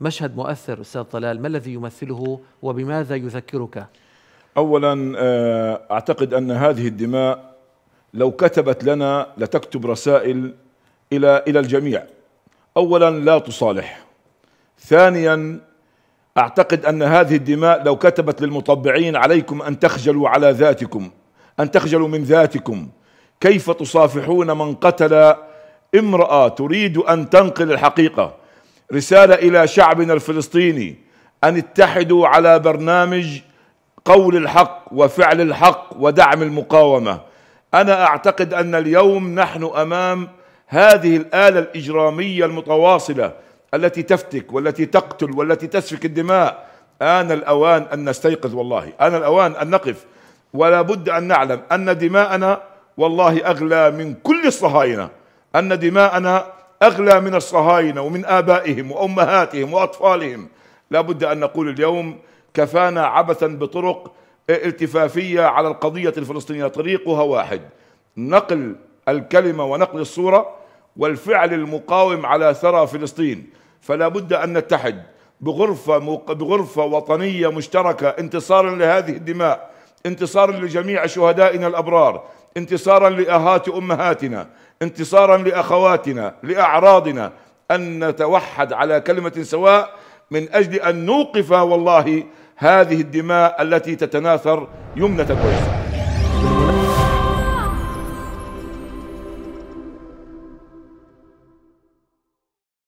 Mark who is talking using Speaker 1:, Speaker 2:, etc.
Speaker 1: مشهد مؤثر أستاذ طلال ما الذي يمثله وبماذا يذكرك؟ أولا آه، أعتقد أن هذه الدماء لو كتبت لنا لتكتب رسائل إلى إلى الجميع أولا لا تصالح ثانيا أعتقد أن هذه الدماء لو كتبت للمطبعين عليكم أن تخجلوا على ذاتكم أن تخجلوا من ذاتكم كيف تصافحون من قتل امرأة تريد أن تنقل الحقيقة رسالة إلى شعبنا الفلسطيني أن اتحدوا على برنامج قول الحق وفعل الحق ودعم المقاومة أنا أعتقد أن اليوم نحن أمام هذه الآلة الإجرامية المتواصلة التي تفتك والتي تقتل والتي تسفك الدماء آن الأوان أن نستيقظ والله آن الأوان أن نقف ولا بد أن نعلم أن دماءنا والله أغلى من كل الصهاينة أن دماءنا أغلى من الصهاينة ومن آبائهم وأمهاتهم وأطفالهم لابد أن نقول اليوم كفانا عبثا بطرق التفافية على القضية الفلسطينية طريقها واحد نقل الكلمة ونقل الصورة والفعل المقاوم على ثرى فلسطين فلا بد أن نتحد بغرفة, بغرفة وطنية مشتركة انتصارا لهذه الدماء انتصارا لجميع شهدائنا الأبرار انتصارا لآهات أمهاتنا انتصارا لاخواتنا لاعراضنا ان نتوحد على كلمه سواء من اجل ان نوقف والله هذه الدماء التي تتناثر يمنه ويسرى